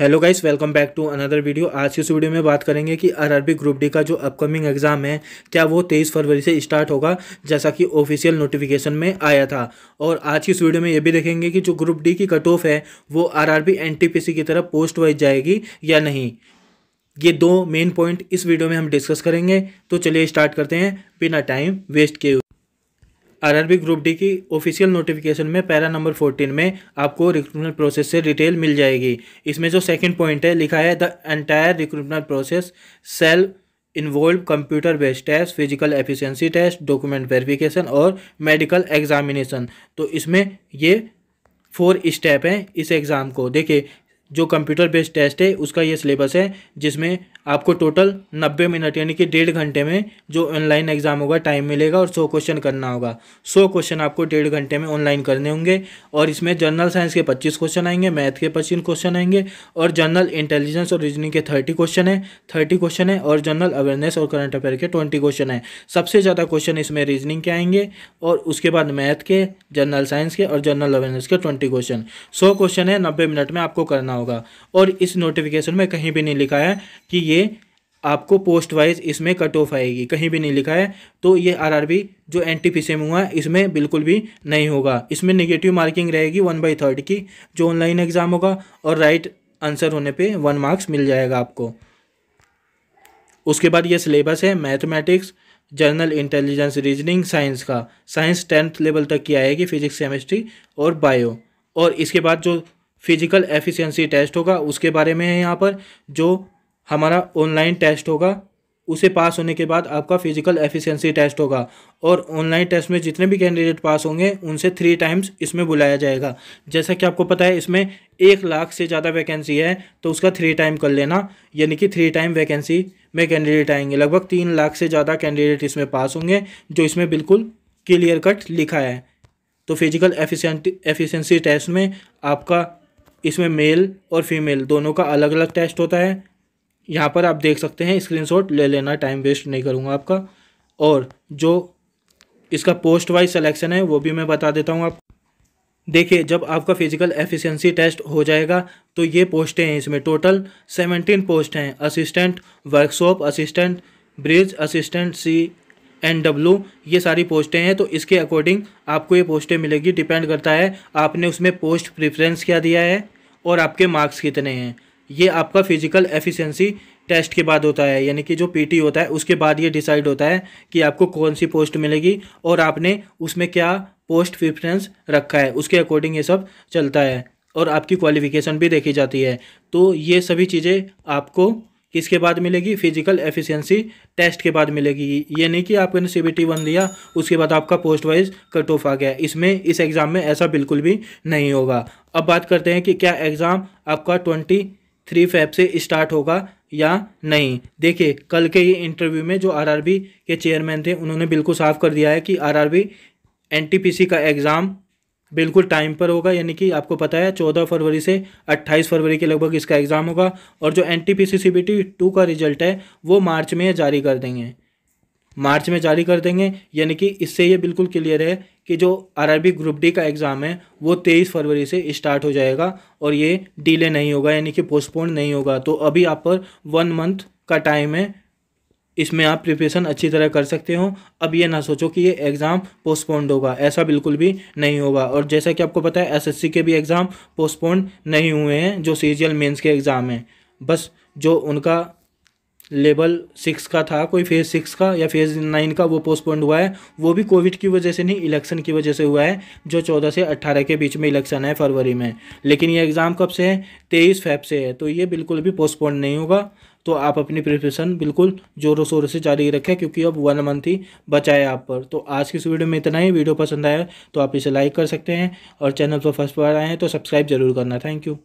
hello guys welcome back to another video आज की इस वीडियो में बात करेंगे कि आरआरबी ग्रुप डी का जो अपकमिंग एग्ज़ाम है क्या वो 23 फरवरी से स्टार्ट होगा जैसा कि ऑफिशियल नोटिफिकेशन में आया था और आज की इस वीडियो में ये भी देखेंगे कि जो ग्रुप डी की कट ऑफ है वो आरआरबी एनटीपीसी की तरफ पोस्ट वाइज जाएगी या नहीं ये दो मेन पॉइंट इस वीडियो में हम डिस्कस करेंगे तो चलिए स्टार्ट करते हैं बिना टाइम वेस्ट किए आरआरबी ग्रुप डी की ऑफिशियल नोटिफिकेशन में पैरा नंबर फोर्टीन में आपको रिक्रूटमेंट प्रोसेस से डिटेल मिल जाएगी इसमें जो सेकंड पॉइंट है लिखा है the entire recruitment process shall involve computer based test physical efficiency test document verification और मेडिकल एग्जामिनेशन तो इसमें ये फोर स्टेप हैं इस एग्ज़ाम को देखिए जो कंप्यूटर बेस्ड टेस्ट है उसका ये सिलेबस है जिसमें आपको टोटल नब्बे मिनट यानी कि डेढ़ घंटे में जो ऑनलाइन एग्ज़ाम होगा टाइम मिलेगा और सौ क्वेश्चन करना होगा सौ क्वेश्चन आपको डेढ़ घंटे में ऑनलाइन करने होंगे और इसमें जनरल साइंस के पच्चीस क्वेश्चन आएंगे मैथ के पच्चीस क्वेश्चन आएंगे और जनरल इंटेलिजेंस और रीजनिंग के थर्टी क्वेश्चन है थर्टी क्वेश्चन है और जनरल अवेयरनेस और करंट अफेयर के ट्वेंटी क्वेश्चन है सबसे ज़्यादा क्वेश्चन इसमें रीजनिंग के आएंगे और उसके बाद मैथ के जनरल साइंस के और जनरल अवेयरनेस के ट्वेंटी क्वेश्चन सौ क्वेश्चन है नब्बे मिनट में आपको करना होगा और इस नोटिफिकेशन में कहीं भी नहीं लिखा है कि ये आपको पोस्ट वाइज इसमें कट ऑफ आएगी कहीं भी नहीं लिखा है तो ये आरआरबी जो एन टी हुआ इसमें बिल्कुल भी नहीं होगा इसमें नेगेटिव मार्किंग रहेगी वन बाई थर्ड की जो ऑनलाइन एग्ज़ाम होगा और राइट आंसर होने पे वन मार्क्स मिल जाएगा आपको उसके बाद ये सिलेबस है mathematics general intelligence reasoning science का साइंस टेंथ लेवल तक की आएगी फिजिक्स केमिस्ट्री और बायो और इसके बाद जो फिजिकल एफिशिएंसी टेस्ट होगा उसके बारे में है यहाँ पर जो हमारा ऑनलाइन टेस्ट होगा उसे पास होने के बाद आपका फिजिकल एफिशिएंसी टेस्ट होगा और ऑनलाइन टेस्ट में जितने भी कैंडिडेट पास होंगे उनसे थ्री टाइम्स इसमें बुलाया जाएगा जैसा कि आपको पता है इसमें एक लाख से ज़्यादा वैकेंसी है तो उसका थ्री टाइम कर लेना यानी कि थ्री टाइम वैकेंसी में कैंडिडेट आएंगे लगभग तीन लाख से ज़्यादा कैंडिडेट इसमें पास होंगे जो इसमें बिल्कुल क्लियर कट लिखा है तो फिजिकल एफिशिएंट एफिशिएंसी टेस्ट में आपका इसमें मेल और फीमेल दोनों का अलग अलग टेस्ट होता है यहाँ पर आप देख सकते हैं स्क्रीनशॉट ले लेना टाइम वेस्ट नहीं करूँगा आपका और जो इसका पोस्ट वाइज सलेक्शन है वो भी मैं बता देता हूँ आप देखिए जब आपका फिजिकल एफिशिएंसी टेस्ट हो जाएगा तो ये पोस्टें हैं इसमें टोटल सेवनटीन पोस्ट हैं assistant workshop assistant bridge assistant C N W ये सारी पोस्टें हैं तो इसके अकॉर्डिंग आपको ये पोस्टें मिलेगी डिपेंड करता है आपने उसमें पोस्ट प्रिफ्रेंस क्या दिया है और आपके मार्क्स कितने हैं ये आपका फिजिकल एफिशिएंसी टेस्ट के बाद होता है यानी कि जो पीटी होता है उसके बाद ये डिसाइड होता है कि आपको कौन सी पोस्ट मिलेगी और आपने उसमें क्या पोस्ट प्रिफ्रेंस रखा है उसके अकॉर्डिंग ये सब चलता है और आपकी क्वालिफिकेशन भी देखी जाती है तो ये सभी चीज़ें आपको किसके बाद मिलेगी फिजिकल एफिशिएंसी टेस्ट के बाद मिलेगी ये नहीं कि आपने सी बी वन दिया उसके बाद आपका पोस्ट वाइज कट ऑफ आ गया इसमें इस एग्ज़ाम में ऐसा बिल्कुल भी नहीं होगा अब बात करते हैं कि क्या एग्ज़ाम आपका ट्वेंटी थ्री फैब से स्टार्ट होगा या नहीं देखिए कल के ही इंटरव्यू में जो आर के चेयरमैन थे उन्होंने बिल्कुल साफ कर दिया है कि आर एनटीपीसी का एग्ज़ाम बिल्कुल टाइम पर होगा यानी कि आपको पता है चौदह फरवरी से अट्ठाईस फरवरी के लगभग इसका एग्ज़ाम होगा और जो N T P C C B T two का रिजल्ट है वो मार्च में जारी कर देंगे मार्च में जारी कर देंगे यानी कि इससे ये बिल्कुल क्लियर है कि जो आरआरबी ग्रुप डी का एग्ज़ाम है वो तेईस फरवरी से स्टार्ट हो जाएगा और ये डिले नहीं होगा यानी कि पोस्टपोन नहीं होगा तो अभी आप पर वन मंथ का टाइम है इसमें आप प्रिपरेशन अच्छी तरह कर सकते हो अब ये ना सोचो कि ये एग्ज़ाम पोस्टपोन्ड होगा ऐसा बिल्कुल भी नहीं होगा और जैसा कि आपको पता है एसएससी के भी एग्ज़ाम पोस्टपोन्ड नहीं हुए हैं जो सीरियल मेंस के एग्ज़ाम हैं बस जो उनका लेवल सिक्स का था कोई फेज़ सिक्स का या फेज़ नाइन का वो पोस्टपोन्ड हुआ है वो भी कोविड की वजह से नहीं इलेक्शन की वजह से हुआ है जो चौदह से अट्ठारह के बीच में इलेक्शन है फरवरी में लेकिन ये एग्ज़ाम कब से है तेईस फेब से है तो ये बिल्कुल भी पोस्टपोन्ड नहीं होगा तो आप अपनी प्रिपरेशन बिल्कुल ज़ोरों शोरों से जारी रखें क्योंकि अब वन मंथ ही बचा है आप पर तो आज की इस वीडियो में इतना ही वीडियो पसंद आया तो आप इसे लाइक कर सकते हैं और चैनल पर फर्स्ट बार आए हैं तो सब्सक्राइब जरूर करना थैंक यू